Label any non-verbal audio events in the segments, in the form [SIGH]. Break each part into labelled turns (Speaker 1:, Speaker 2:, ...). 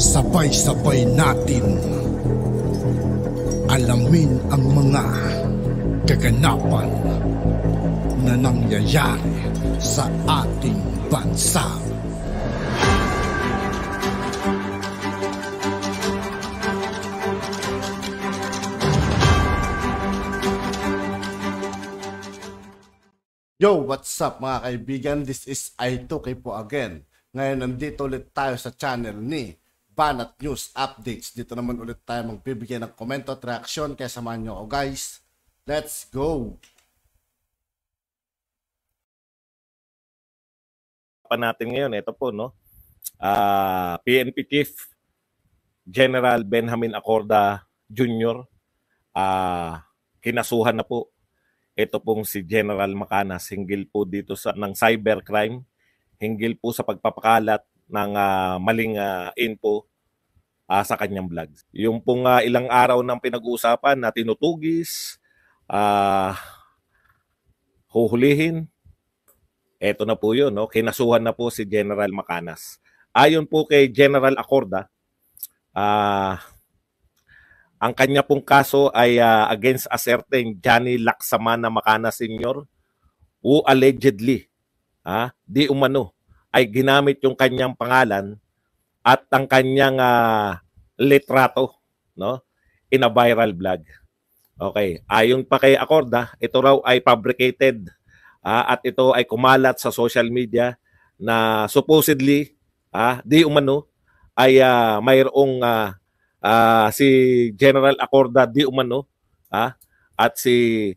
Speaker 1: Sabay-sabay natin alamin ang mga kaganapan na nangyayari sa ating bansa. Yo, what's up mga kaibigan? This is I2K po again. Ngayon nandito ulit tayo sa channel ni fan at news updates. Dito naman ulit tayo magbibigay ng komento at reaksyon. Kaya samahan nyo ako guys. Let's go! Pa natin ngayon, ito po no. Uh, ah, PNP Chief General Benjamin Acorda Jr. Uh, ah, kinasuhan na po ito pong si General Macanas hinggil po dito sa ng cybercrime, hinggil po sa pagpapakalat ng uh, maling uh, info uh, sa kanyang vlog. Yung pong uh, ilang araw nang pinag-uusapan na tinutugis, uh, huhulihin, eto na po yun, no? kinasuhan na po si General Macanas. Ayon po kay General Acorda, uh, ang kanya pong kaso ay uh, against a certain Johnny Laksamana Macanas Sr. who allegedly, ah, di umano, ay ginamit yung kanyang pangalan at ang kanyang uh, litrato no in a viral vlog. Okay, ayon pa kay Acorda, ito raw ay fabricated uh, at ito ay kumalat sa social media na supposedly ah uh, di umano ay uh, mayroong uh, uh, si General Acorda di umano uh, at si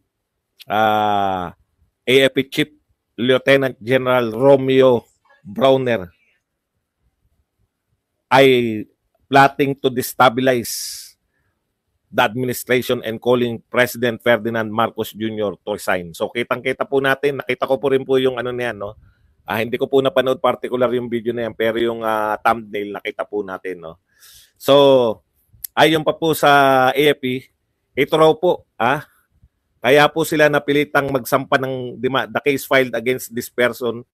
Speaker 1: uh, AFP Chief Lieutenant General Romeo Browner ay plotting to destabilize the administration and calling President Ferdinand Marcos Jr. to resign. So kitang-kita po natin, nakita ko po rin po yung ano na yan, no? Ah, hindi ko po napanood particular yung video na yan, pero yung uh, thumbnail nakita po natin, no? So, ayon pa po sa AFP, ito raw po, ah, kaya po sila napilitang magsampa ng the case filed against this person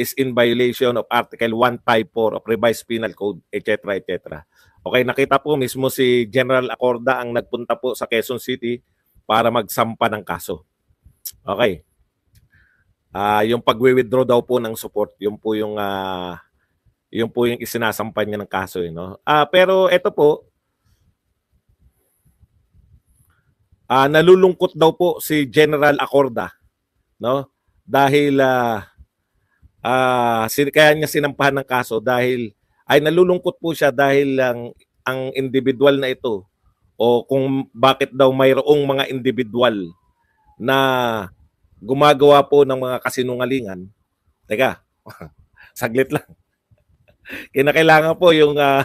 Speaker 1: is in violation of Article 154 of Revised Penal Code, etc. etc. Okay, nakita po mismo si General Acorda ang nagpunta po sa Quezon City para magsampa ng kaso. Okay. Uh, yung pagwi-withdraw daw po ng support, yung po yung uh, ah, yung po yung isinasampan niya ng kaso, eh, no? Uh, pero ito po, uh, nalulungkot daw po si General Acorda, no? Dahil uh, uh, kaya niya sinampahan ng kaso dahil ay nalulungkot po siya dahil lang ang individual na ito o kung bakit daw mayroong mga individual na gumagawa po ng mga kasinungalingan. Teka, [LAUGHS] saglit lang. Kinakailangan po yung uh,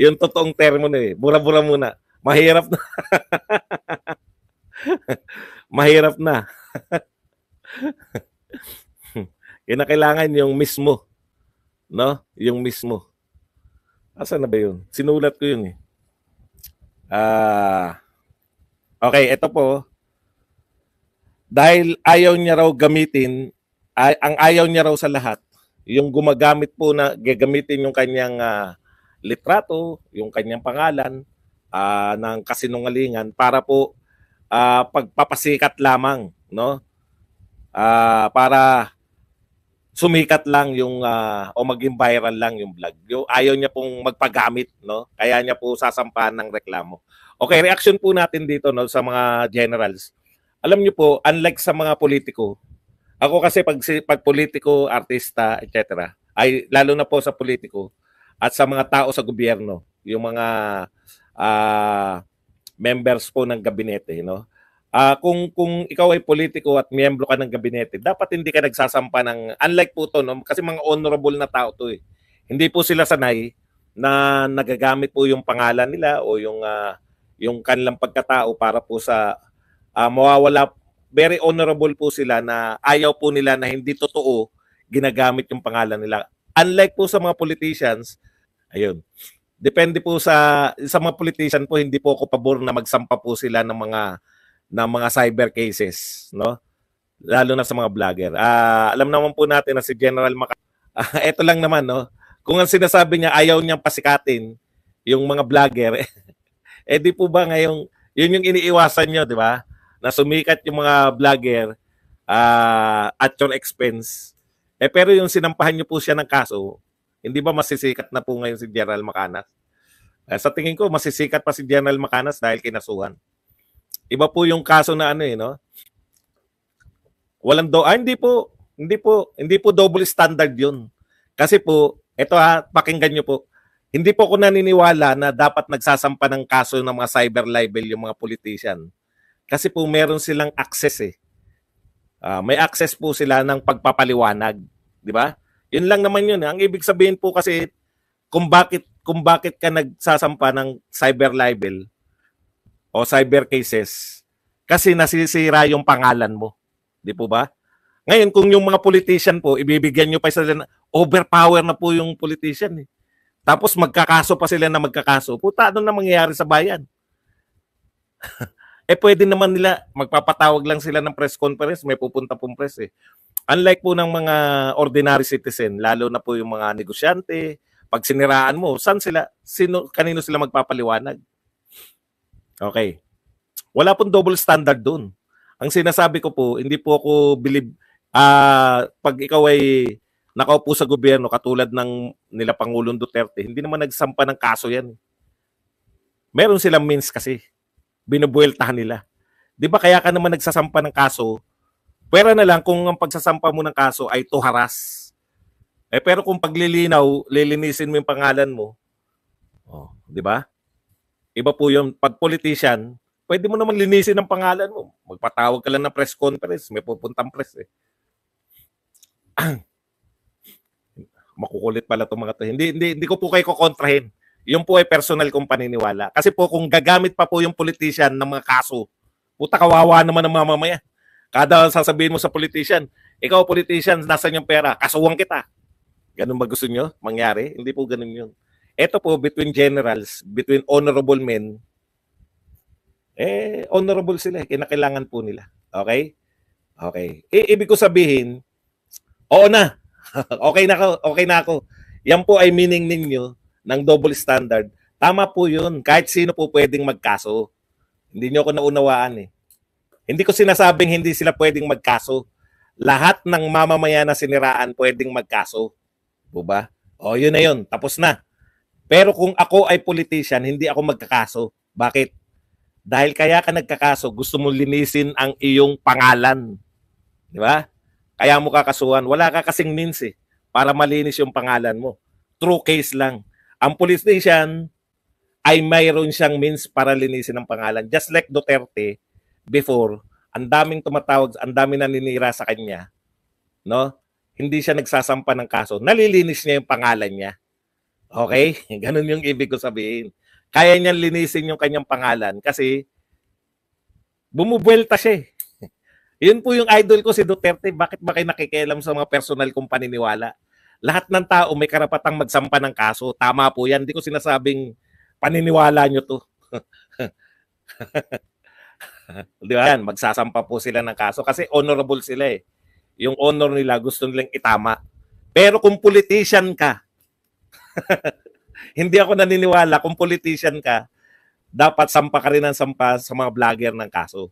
Speaker 1: yung totoong termo na eh. Bura-bura muna. Mahirap na. [LAUGHS] Mahirap na. [LAUGHS] Kaya kailangan yung mismo. No? Yung mismo. Asa na ba yun? Sinulat ko yun eh. Ah, uh, okay, ito po. Dahil ayaw niya raw gamitin, ay, ang ayaw niya raw sa lahat, yung gumagamit po na gagamitin yung kanyang uh, litrato, yung kanyang pangalan uh, ng kasinungalingan para po uh, pagpapasikat lamang, no? Uh, para sumikat lang yung uh, o maging viral lang yung vlog. Yung ayaw niya pong magpagamit, no? Kaya niya po sasampahan ng reklamo. Okay, reaction po natin dito no sa mga generals. Alam niyo po, unlike sa mga politiko, ako kasi pag pag politiko, artista, etc. ay lalo na po sa politiko at sa mga tao sa gobyerno, yung mga uh, members po ng gabinete, no? Uh, kung kung ikaw ay politiko at miyembro ka ng gabinete, dapat hindi ka nagsasampa ng unlike po to no kasi mga honorable na tao to eh. Hindi po sila sanay na nagagamit po yung pangalan nila o yung uh, yung kanilang pagkatao para po sa uh, mawawala very honorable po sila na ayaw po nila na hindi totoo ginagamit yung pangalan nila. Unlike po sa mga politicians, ayun. Depende po sa sa mga politician po hindi po ako pabor na magsampa po sila ng mga ng mga cyber cases, no? Lalo na sa mga vlogger. Uh, alam naman po natin na si General Mac ito ah, [LAUGHS] lang naman, no? Kung ang sinasabi niya ayaw niyang pasikatin yung mga vlogger, [LAUGHS] eh di po ba ngayong yun yung iniiwasan niyo, di ba? Na sumikat yung mga vlogger uh, at your expense. Eh pero yung sinampahan niyo po siya ng kaso, hindi ba masisikat na po ngayon si General Macanas? Eh, sa tingin ko, masisikat pa si General Macanas dahil kinasuhan. Iba po yung kaso na ano eh, no? Walang do ah, hindi po, hindi po, hindi po double standard 'yun. Kasi po, ito ha, pakinggan niyo po. Hindi po ako naniniwala na dapat nagsasampa ng kaso ng mga cyber libel yung mga politician. Kasi po meron silang access eh. Uh, may access po sila ng pagpapaliwanag, di ba? Yun lang naman yun. Eh. Ang ibig sabihin po kasi kung bakit kung bakit ka nagsasampa ng cyber libel, o cyber cases kasi nasisira yung pangalan mo. Di po ba? Ngayon, kung yung mga politician po, ibibigyan nyo pa sila na overpower na po yung politician. Eh. Tapos magkakaso pa sila na magkakaso. Puta, ano na mangyayari sa bayan? [LAUGHS] eh pwede naman nila, magpapatawag lang sila ng press conference, may pupunta pong press eh. Unlike po ng mga ordinary citizen, lalo na po yung mga negosyante, pag siniraan mo, saan sila, sino, kanino sila magpapaliwanag? Okay. Wala pong double standard doon. Ang sinasabi ko po, hindi po ako believe uh, ah, pag ikaw ay nakaupo sa gobyerno katulad ng nila Pangulong Duterte, hindi naman nagsampa ng kaso yan. Meron silang means kasi. Binubueltahan nila. Di ba kaya ka naman nagsasampa ng kaso, pera na lang kung ang pagsasampa mo ng kaso ay to harass. Eh pero kung paglilinaw, lilinisin mo yung pangalan mo. Oh, di ba? Iba po yung pag politician, pwede mo naman linisin ang pangalan mo. Magpatawag ka lang ng press conference. May pupuntang press eh. [CLEARS THROAT] Makukulit pala itong mga to. Hindi, hindi, hindi ko po kayo kukontrahin. Yung po ay personal kong paniniwala. Kasi po kung gagamit pa po yung politician ng mga kaso, puta kawawa naman ng mamamaya. Kada sasabihin mo sa politician, ikaw politician, nasan yung pera? Kasuwang kita. Ganun ba gusto nyo mangyari? Hindi po ganun yun. Ito po, between generals, between honorable men, eh, honorable sila. Eh. Kinakailangan po nila. Okay? Okay. I- ibig ko sabihin, oo na. [LAUGHS] okay na ako. Okay na ako. Yan po ay meaning ninyo ng double standard. Tama po yun. Kahit sino po pwedeng magkaso. Hindi nyo ako naunawaan eh. Hindi ko sinasabing hindi sila pwedeng magkaso. Lahat ng mamamaya na siniraan pwedeng magkaso. Diba? O, yun na yun. Tapos na. Pero kung ako ay politician, hindi ako magkakaso. Bakit? Dahil kaya ka nagkakaso, gusto mo linisin ang iyong pangalan. Di ba? Kaya mo kakasuhan. Wala ka kasing means eh, para malinis yung pangalan mo. True case lang. Ang politician ay mayroon siyang means para linisin ang pangalan. Just like Duterte before, ang daming tumatawag, ang dami naninira sa kanya. No? Hindi siya nagsasampa ng kaso. Nalilinis niya yung pangalan niya. Okay? [LAUGHS] Ganun yung ibig ko sabihin. Kaya niyang linisin yung kanyang pangalan kasi bumubuelta siya eh. [LAUGHS] Yun po yung idol ko si Duterte. Bakit ba kayo nakikialam sa mga personal kong paniniwala? Lahat ng tao may karapatang magsampa ng kaso. Tama po yan. Hindi ko sinasabing paniniwala nyo to. [LAUGHS] Di ba? Yan, magsasampa po sila ng kaso kasi honorable sila eh. Yung honor nila gusto nilang itama. Pero kung politician ka, [LAUGHS] Hindi ako naniniwala kung politician ka, dapat sampa ka rin ng sampa sa mga vlogger ng kaso.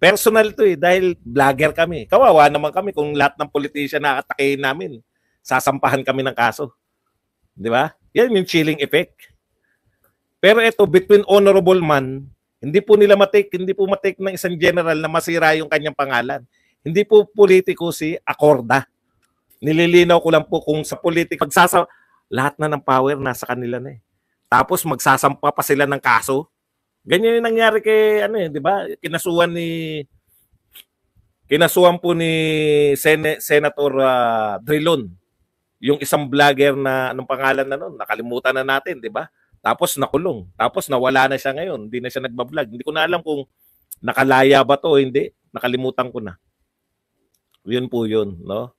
Speaker 1: Personal to eh, dahil vlogger kami. Kawawa naman kami kung lahat ng politician na atakein namin, sasampahan kami ng kaso. Di ba? Yan yung chilling effect. Pero ito, between honorable man, hindi po nila matake, hindi po matake ng isang general na masira yung kanyang pangalan. Hindi po politiko si Acorda. Nililinaw ko lang po kung sa politiko, pagsasa, lahat na ng power nasa kanila na eh. Tapos magsasampa pa sila ng kaso. Ganyan yung nangyari kay ano eh, 'di ba? Kinasuhan ni kinasuhan po ni Sen- Senator uh, Drilon yung isang vlogger na anong pangalan na noon, nakalimutan na natin, 'di ba? Tapos nakulong. Tapos nawala na siya ngayon, hindi na siya nagba-vlog. Hindi ko na alam kung nakalaya ba 'to o hindi. Nakalimutan ko na. 'Yun po 'yun, no?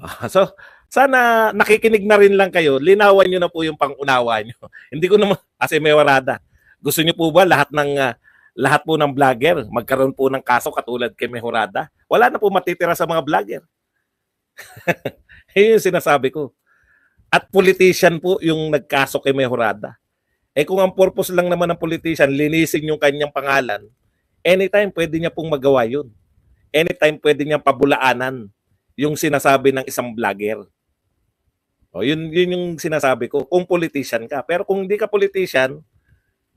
Speaker 1: Ah, so, sana nakikinig na rin lang kayo. Linawan nyo na po yung pangunawa nyo. [LAUGHS] Hindi ko naman, kasi may warada. Gusto nyo po ba lahat ng uh, lahat po ng vlogger magkaroon po ng kaso katulad kay Mejorada? Wala na po matitira sa mga vlogger. [LAUGHS] Yun yung sinasabi ko. At politician po yung nagkaso kay Mejorada. Eh kung ang purpose lang naman ng politician, linisin yung kanyang pangalan, anytime pwede niya pong magawa yun. Anytime pwede niya pabulaanan yung sinasabi ng isang vlogger. O, oh, yun, yun yung sinasabi ko, kung politician ka. Pero kung hindi ka politician,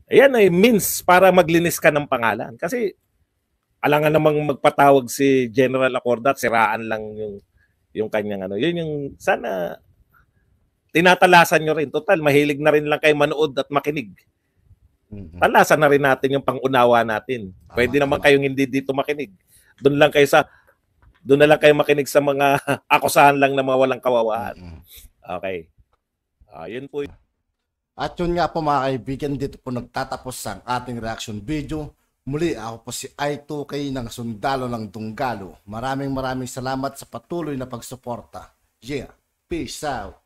Speaker 1: ayan ay means para maglinis ka ng pangalan. Kasi alangan namang magpatawag si General Acorda at siraan lang yung yung kanyang ano. Yun yung sana tinatalasan nyo rin. Total, mahilig na rin lang kayo manood at makinig. mm Talasan na rin natin yung pangunawa natin. Pwede naman kayong hindi dito makinig. Doon lang kayo sa doon na lang kayo makinig sa mga [LAUGHS] akusahan lang na walang kawawaan. Mm-hmm. Okay. Uh, yun po. At yun nga po mga kaibigan, dito po nagtatapos ang ating reaction video. Muli ako po si I2K ng Sundalo ng Dunggalo. Maraming maraming salamat sa patuloy na pagsuporta. Yeah, peace out!